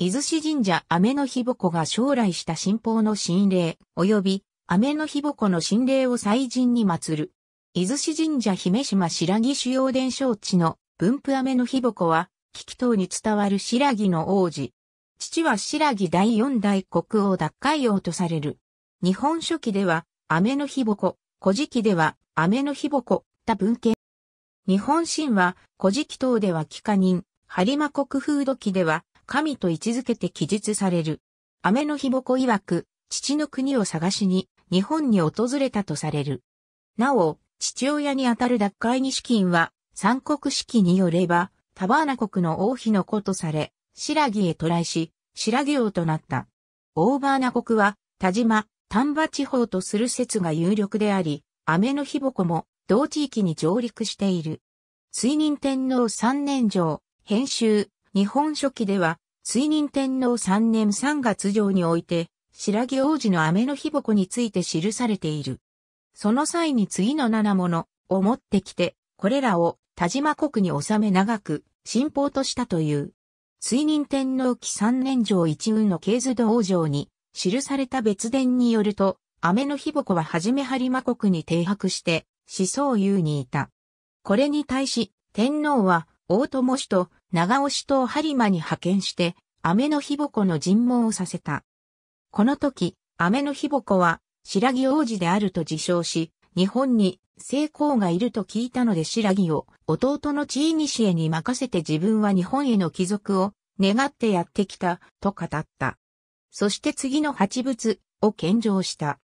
伊豆市神社雨の日ぼが将来した神宝の神霊、及び雨の日ぼの神霊を祭神に祀る。伊豆市神社姫島白木主要伝承地の分布雨の日ぼは、危機等に伝わる白木の王子。父は白木第四代国王奪回王とされる。日本書紀では、雨の日ぼ古事記では、雨の日ぼた文献。日本神話、古事記等では帰化人、播磨国風土記では、神と位置づけて記述される。雨の日ぼこ曰く、父の国を探しに日本に訪れたとされる。なお、父親にあたる脱会に資金は、三国式によれば、タバーナ国の王妃の子とされ、白木へ渡来し、白木王となった。オーバーナ国は、田島、丹波地方とする説が有力であり、雨の日ぼこも、同地域に上陸している。水任天皇三年上、編集、日本書紀では、水任天皇3年3月上において、白木王子の雨の日鉾について記されている。その際に次の七物を持ってきて、これらを田島国に収め長く、信奉としたという。水任天皇期三年上一運の経図道場に、記された別伝によると、雨の日鉾ははじめ播磨国に停泊して、思想優にいた。これに対し、天皇は、大友氏と長尾氏と播磨に派遣して、雨の日ぼの尋問をさせた。この時、雨の日ぼは、白木王子であると自称し、日本に成功がいると聞いたので白木を弟の地位西へに任せて自分は日本への帰属を願ってやってきたと語った。そして次の八仏を献上した。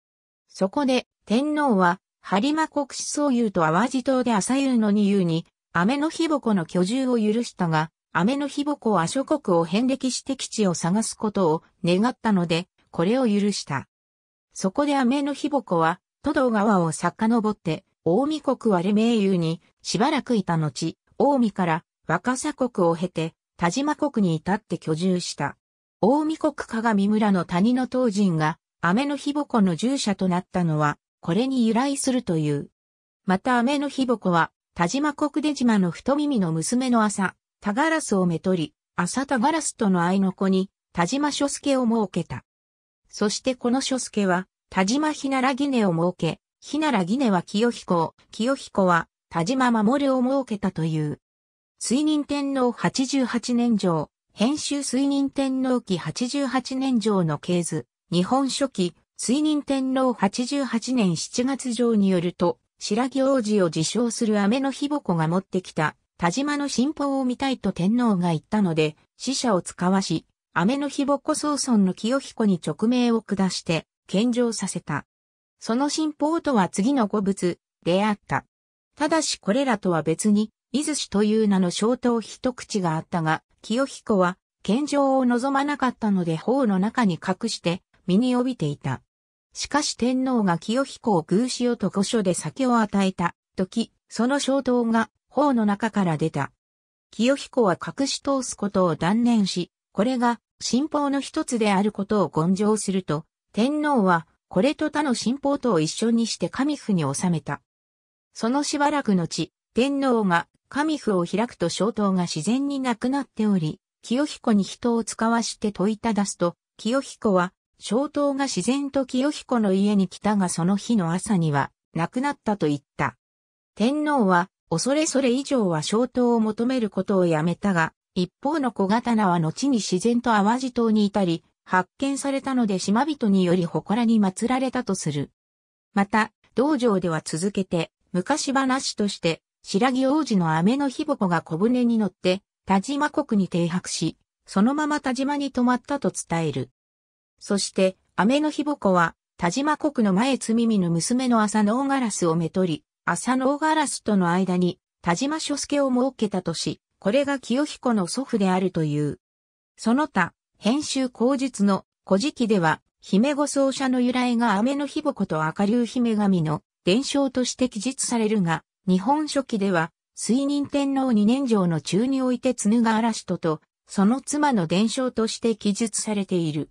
そこで天皇は播磨国志総遊と淡路島で朝夕の二遊にメノヒぼこの居住を許したが、メノヒぼこは諸国を遍歴して基地を探すことを願ったので、これを許した。そこでメノヒぼこは、都道川を遡って、大見国割れ名優にしばらくいた後、大見から若狭国を経て、田島国に至って居住した。大見国鏡村の谷の当人が、メノヒぼこの従者となったのは、これに由来するという。またメノヒボコは、田島国出島の太耳の娘の朝、田ガラスをめとり、朝田ガラスとの愛の子に、田島書助を設けた。そしてこの書助は、田島ひならぎねを設け、ひならぎねは清彦を、清彦は、田島守を設けたという。水任天皇88年上、編集水任天皇記88年上の系図、日本書記、水任天皇88年7月上によると、白木王子を自称する雨の日ぼこが持ってきた、田島の新報を見たいと天皇が言ったので、死者を使わし、雨の日ぼこ総尊の清彦に直命を下して、献上させた。その新報とは次の五物、であった。ただしこれらとは別に、伊豆氏という名の小刀一口があったが、清彦は、献上を望まなかったので法の中に隠して、身に帯びていた。しかし天皇が清彦を偶司をと御所で酒を与えた時、その衝動が法の中から出た。清彦は隠し通すことを断念し、これが信法の一つであることを根性すると、天皇はこれと他の信法とを一緒にして神父に収めた。そのしばらくのち、天皇が神父を開くと小刀が自然になくなっており、清彦に人を使わして問いただすと、清彦は小刀が自然と清彦の家に来たがその日の朝には亡くなったと言った。天皇は、恐れそれ以上は小刀を求めることをやめたが、一方の小刀は後に自然と淡路島にいたり、発見されたので島人により祠に祀られたとする。また、道場では続けて、昔話として、白木王子の雨の火鉾が小舟に乗って、田島国に停泊し、そのまま田島に泊まったと伝える。そして、雨の日ぼは、田島国の前積みの娘の浅野ガラスをめとり、浅野ガラスとの間に、田島書助を設けたとし、これが清彦の祖父であるという。その他、編集口述の古事記では、姫御奏者の由来が雨の日ぼと赤竜姫神の伝承として記述されるが、日本書紀では、水任天皇二年上の中において津ぬが嵐とと、その妻の伝承として記述されている。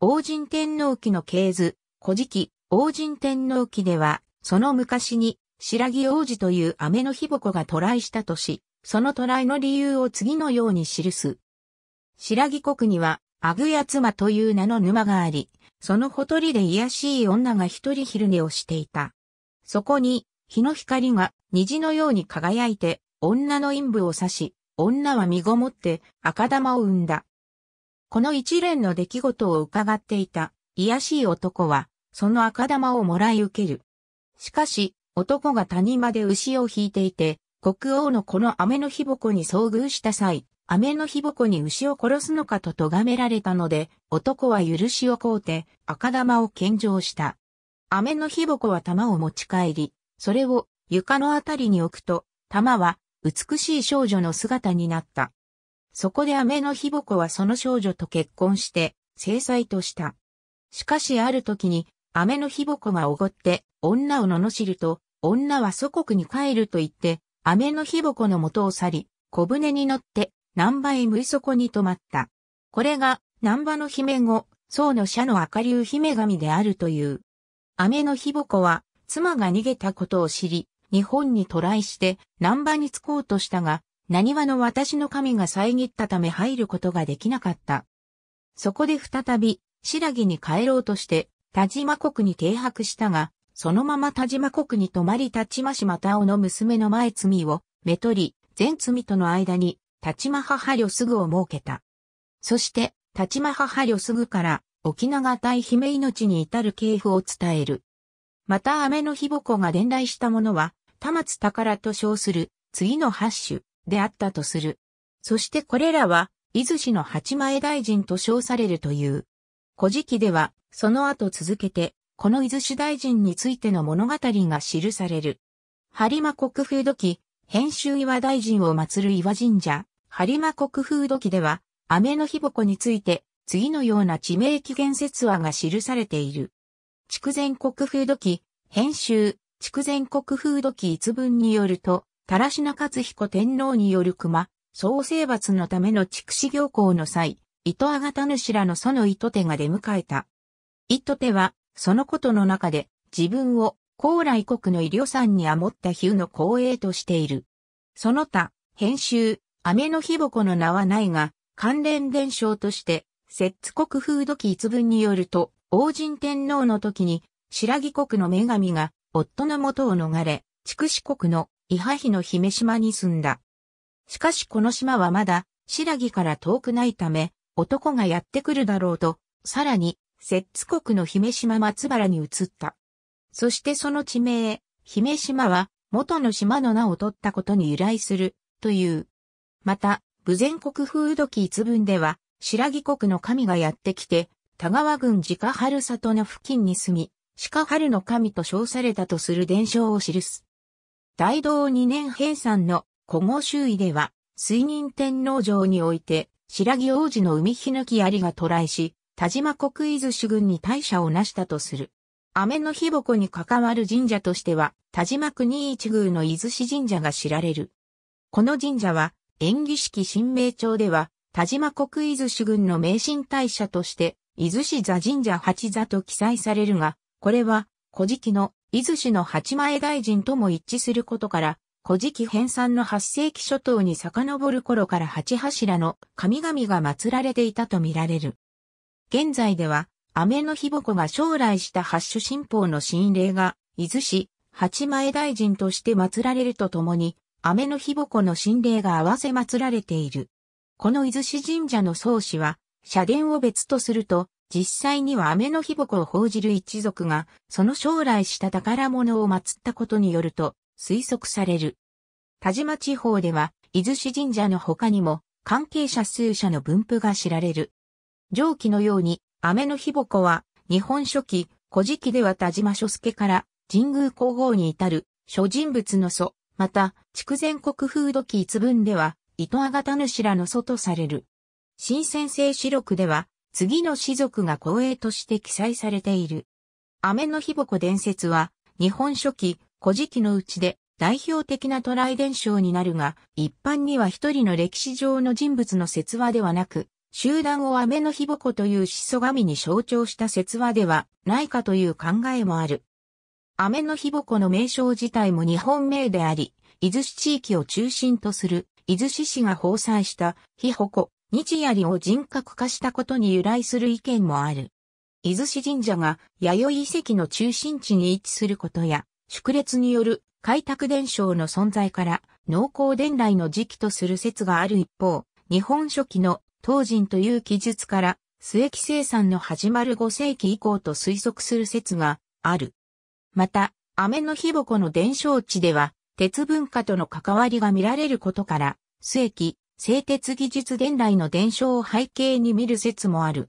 王神天皇記の系図、古事記、王神天皇記では、その昔に、白木王子という雨の日母子が渡来したとし、その渡来の理由を次のように記す。白木国には、アグヤ妻という名の沼があり、そのほとりで癒しい女が一人昼寝をしていた。そこに、日の光が虹のように輝いて、女の陰部を刺し、女は身ごもって赤玉を産んだ。この一連の出来事を伺っていた、癒しい男は、その赤玉をもらい受ける。しかし、男が谷間で牛を引いていて、国王のこの雨の火ぼこに遭遇した際、雨の火ぼこに牛を殺すのかと咎められたので、男は許しを請うて、赤玉を献上した。雨の火ぼこは玉を持ち帰り、それを床のあたりに置くと、玉は美しい少女の姿になった。そこで姉のひぼこはその少女と結婚して、制裁とした。しかしある時に、姉のひぼこがおごって、女を罵ると、女は祖国に帰ると言って、姉のひぼこの元を去り、小舟に乗って、南波へ無こに泊まった。これが、南波の姫後、宋の社の赤竜姫神であるという。姉のひぼこは、妻が逃げたことを知り、日本に渡来して、南波に着こうとしたが、何話の私の神が遮ったため入ることができなかった。そこで再び、白木に帰ろうとして、田島国に停泊したが、そのまま田島国に泊まり立島島田尾の娘の前罪を、めとり、全罪との間に、立島母旅すぐを設けた。そして、立島母旅すぐから、沖縄対姫命に至る系譜を伝える。また、雨の日母子が伝来したものは、田松宝と称する、次の八種。であったとする。そしてこれらは、伊豆市の八前大臣と称されるという。古事記では、その後続けて、この伊豆市大臣についての物語が記される。播磨国風土記、編集岩大臣を祀る岩神社、播磨国風土記では、雨の日ぼこについて、次のような地名起源説話が記されている。筑前国風土記、編集、筑前国風土記一文によると、田良品勝彦天皇による熊、総征伐のための筑紫行幸の際、糸あがた主らのその糸手が出迎えた。糸手は、そのことの中で、自分を、高麗国の医療山にあもった比喩の光栄としている。その他、編集、雨の日ぼこの名はないが、関連伝承として、摂津国風土記一文によると、王神天皇の時に、白木国の女神が、夫の元を逃れ、筑紫国の伊波比の姫島に住んだ。しかしこの島はまだ、白木から遠くないため、男がやってくるだろうと、さらに、摂津国の姫島松原に移った。そしてその地名、姫島は、元の島の名を取ったことに由来する、という。また、武前国風土記一文では、白木国の神がやってきて、田川郡自家春里の付近に住み、鹿春の神と称されたとする伝承を記す。大道二年平山の古語周囲では、水任天皇城において、白木王子の海ひぬき槍が渡来し、田島国伊豆主軍に大社を成したとする。雨の日鉾に関わる神社としては、田島国一宮の伊豆市神社が知られる。この神社は、演技式神明町では、田島国伊豆主軍の名神大社として、伊豆市座神社八座と記載されるが、これは、古事記の伊豆市の八前大臣とも一致することから、古事記編纂の8世紀初頭に遡る頃から八柱の神々が祀られていたとみられる。現在では、雨の日ぼが将来した八種神宝の神霊が、伊豆市、八前大臣として祀られるとともに、雨の日ぼの神霊が合わせ祀られている。この伊豆市神社の宗師は、社殿を別とすると、実際には雨の日ぼこを報じる一族が、その将来した宝物を祀ったことによると推測される。田島地方では、伊豆市神社の他にも、関係者数社の分布が知られる。上記のように、雨の日ぼこは、日本初期、古事記では田島書助から、神宮皇后に至る、諸人物の祖、また、筑前国風土記一文では、糸あがた主らの祖とされる。新先生史録では、次の氏族が後衛として記載されている。雨の日ぼ伝説は、日本初期、古事記のうちで代表的なトライ伝承になるが、一般には一人の歴史上の人物の説話ではなく、集団を雨の日ぼこという始祖神に象徴した説話ではないかという考えもある。雨の日ぼこの名称自体も日本名であり、伊豆市地域を中心とする伊豆市市が放散した日ぼこ日槍を人格化したことに由来する意見もある。伊豆市神社が弥生遺跡の中心地に位置することや、宿列による開拓伝承の存在から農耕伝来の時期とする説がある一方、日本初期の当人という記述から、末期生産の始まる5世紀以降と推測する説がある。また、雨の日鉾の伝承地では、鉄文化との関わりが見られることから、末期、製鉄技術伝来の伝承を背景に見る説もある。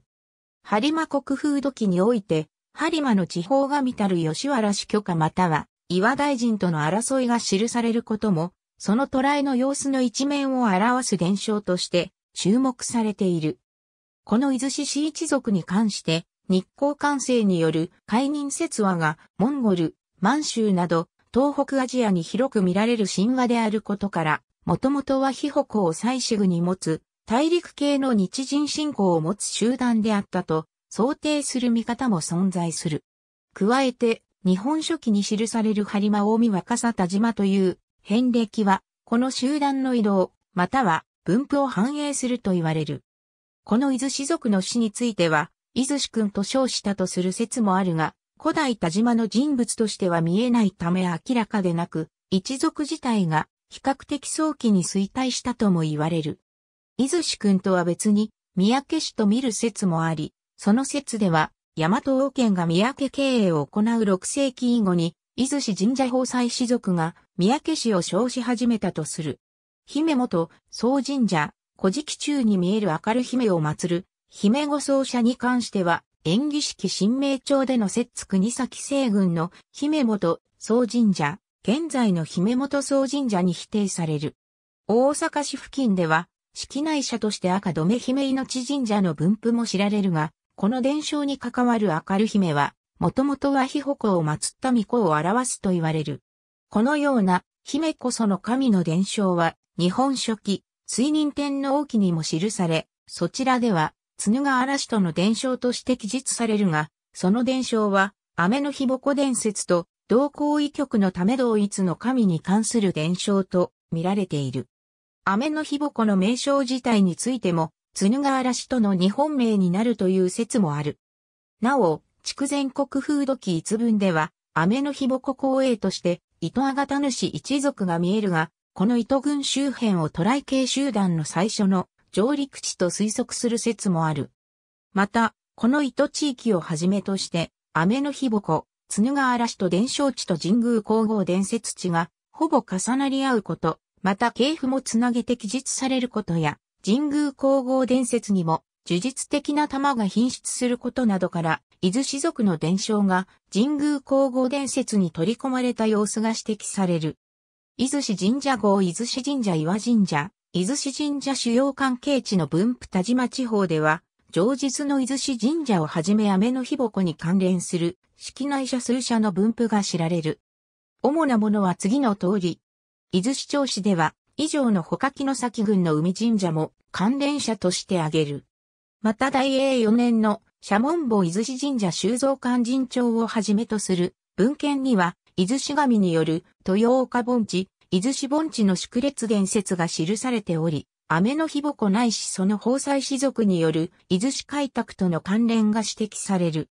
播磨国風土記において、播磨の地方神たる吉原氏許可または、岩大臣との争いが記されることも、その捉えの様子の一面を表す伝承として注目されている。この伊豆市市一族に関して、日光管制による解任説話が、モンゴル、満州など、東北アジアに広く見られる神話であることから、もともとは非歩行を最主具に持つ、大陸系の日人信仰を持つ集団であったと、想定する見方も存在する。加えて、日本書紀に記される播磨大見若狭田島という、変歴は、この集団の移動、または分布を反映すると言われる。この伊豆氏族の死については、伊豆氏君と称したとする説もあるが、古代田島の人物としては見えないため明らかでなく、一族自体が比較的早期に衰退したとも言われる。伊豆市君とは別に、三宅氏と見る説もあり、その説では、大和王権が三宅経営を行う6世紀以後に、伊豆氏神社法祭士族が三宅氏を称し始めたとする。姫元、総神社、古事記中に見える明る姫を祀る、姫御奏者に関しては、演起式神明町での摂津国崎西軍の姫元、総神社、現在の姫本総神社に否定される。大阪市付近では、式内社として赤留姫命神社の分布も知られるが、この伝承に関わる明る姫は、もともとは卑鉾を祀った巫女を表すと言われる。このような、姫こその神の伝承は、日本初期、水人天皇記にも記され、そちらでは、津川嵐との伝承として記述されるが、その伝承は、雨の日鉾伝説と、同行為局のため同一の神に関する伝承と見られている。雨の日ぼの名称自体についても、ガぬが嵐との日本名になるという説もある。なお、筑前国風土記一文では、雨の日ぼこ公営として、糸あがた主一族が見えるが、この糸群周辺をトライ系集団の最初の上陸地と推測する説もある。また、この糸地域をはじめとして、雨の日ぼこ、鶴川嵐と伝承地と神宮皇后伝説地が、ほぼ重なり合うこと、また系譜もつなげて記述されることや、神宮皇后伝説にも、呪術的な玉が品質することなどから、伊豆氏族の伝承が神宮皇后伝説に取り込まれた様子が指摘される。伊豆市神社号伊豆市神社岩神社、伊豆市神社主要関係地の分布田島地方では、上日の伊豆市神社をはじめ雨の日ぼこに関連する、式内社数社の分布が知られる。主なものは次の通り。伊豆市長市では、以上の他木の先郡の海神社も関連社として挙げる。また大英4年の社門坊伊豆市神社修造館神長をはじめとする文献には、伊豆市神による豊岡盆地、伊豆市盆地の祝列伝説が記されており、雨の日ぼこないしその放災士族による伊豆市開拓との関連が指摘される。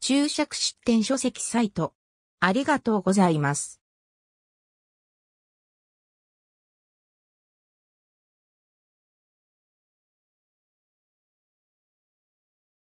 注釈出典書籍サイト。ありがとうございます。